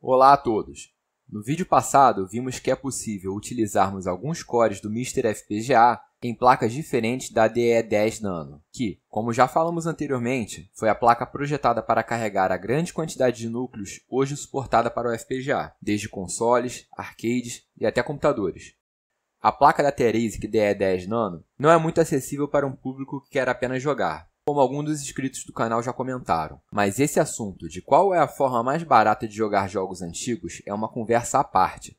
Olá a todos! No vídeo passado, vimos que é possível utilizarmos alguns cores do Mr. FPGA em placas diferentes da DE10 Nano, que, como já falamos anteriormente, foi a placa projetada para carregar a grande quantidade de núcleos hoje suportada para o FPGA, desde consoles, arcades e até computadores. A placa da Terasic DE10 Nano não é muito acessível para um público que quer apenas jogar, como alguns dos inscritos do canal já comentaram. Mas esse assunto de qual é a forma mais barata de jogar jogos antigos é uma conversa à parte.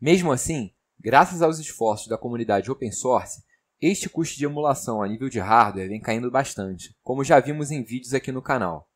Mesmo assim, graças aos esforços da comunidade open source, este custo de emulação a nível de hardware vem caindo bastante, como já vimos em vídeos aqui no canal.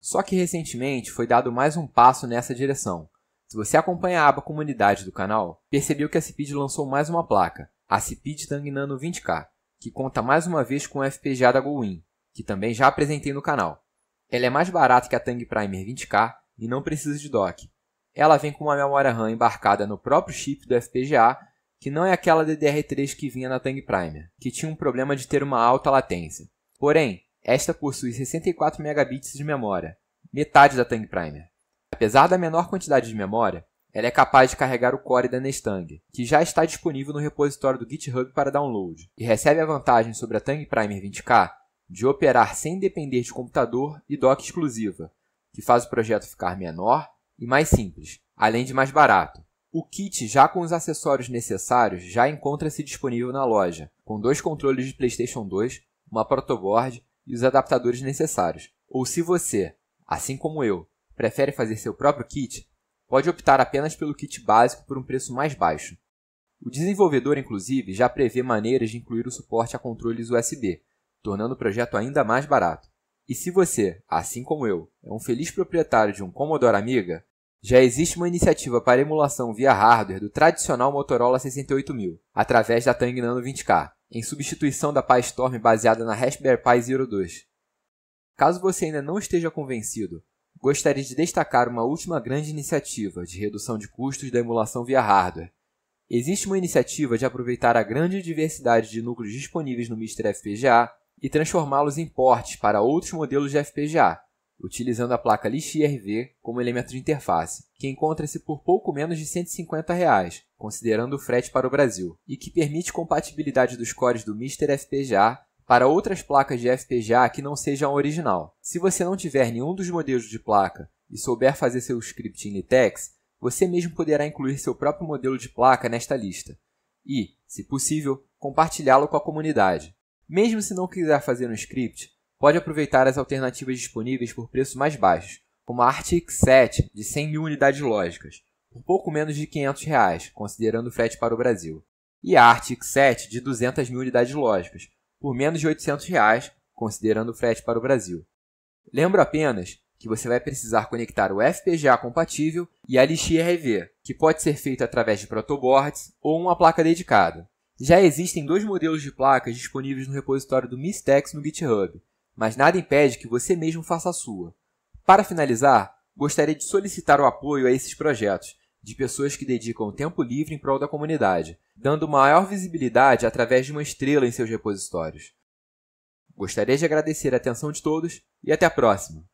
Só que recentemente foi dado mais um passo nessa direção. Se você acompanha a aba comunidade do canal, percebeu que a Cipid lançou mais uma placa, a Cipid Tang tá Nano 20K, que conta mais uma vez com o FPGA da GoWin, que também já apresentei no canal. Ela é mais barata que a Tang Primer 20K e não precisa de dock. Ela vem com uma memória RAM embarcada no próprio chip do FPGA, que não é aquela DDR3 que vinha na Tang Primer, que tinha um problema de ter uma alta latência. Porém, esta possui 64 megabits de memória, metade da Tang Primer. Apesar da menor quantidade de memória, ela é capaz de carregar o core da Nestang, que já está disponível no repositório do GitHub para download, e recebe a vantagem sobre a Tang Primer 20K de operar sem depender de computador e dock exclusiva, que faz o projeto ficar menor e mais simples, além de mais barato. O kit, já com os acessórios necessários, já encontra-se disponível na loja, com dois controles de PlayStation 2, uma protoboard e os adaptadores necessários. Ou se você, assim como eu, prefere fazer seu próprio kit, pode optar apenas pelo kit básico por um preço mais baixo. O desenvolvedor, inclusive, já prevê maneiras de incluir o suporte a controles USB, tornando o projeto ainda mais barato. E se você, assim como eu, é um feliz proprietário de um Commodore Amiga, já existe uma iniciativa para emulação via hardware do tradicional Motorola 68000, através da Tang Nano 20K, em substituição da PyStorm baseada na Raspberry Pi Zero 2. Caso você ainda não esteja convencido, gostaria de destacar uma última grande iniciativa de redução de custos da emulação via hardware. Existe uma iniciativa de aproveitar a grande diversidade de núcleos disponíveis no Mr. FPGA e transformá-los em portes para outros modelos de FPGA, utilizando a placa LixIRV como elemento de interface, que encontra-se por pouco menos de R$ 150, reais, considerando o frete para o Brasil, e que permite compatibilidade dos cores do Mr. FPGA para outras placas de FPGA que não sejam a original. Se você não tiver nenhum dos modelos de placa e souber fazer seu script em LaTeX, você mesmo poderá incluir seu próprio modelo de placa nesta lista e, se possível, compartilhá-lo com a comunidade. Mesmo se não quiser fazer um script, pode aproveitar as alternativas disponíveis por preços mais baixos, como a Arctic 7 de 100 mil unidades lógicas, por pouco menos de 500 reais, considerando o frete para o Brasil, e a Arctic 7 de 200 mil unidades lógicas, por menos de R$ 800, reais, considerando o frete para o Brasil. Lembro apenas que você vai precisar conectar o FPGA compatível e a lixia RV, que pode ser feito através de protoboards ou uma placa dedicada. Já existem dois modelos de placas disponíveis no repositório do Mistex no GitHub, mas nada impede que você mesmo faça a sua. Para finalizar, gostaria de solicitar o apoio a esses projetos, de pessoas que dedicam tempo livre em prol da comunidade, dando maior visibilidade através de uma estrela em seus repositórios. Gostaria de agradecer a atenção de todos e até a próxima!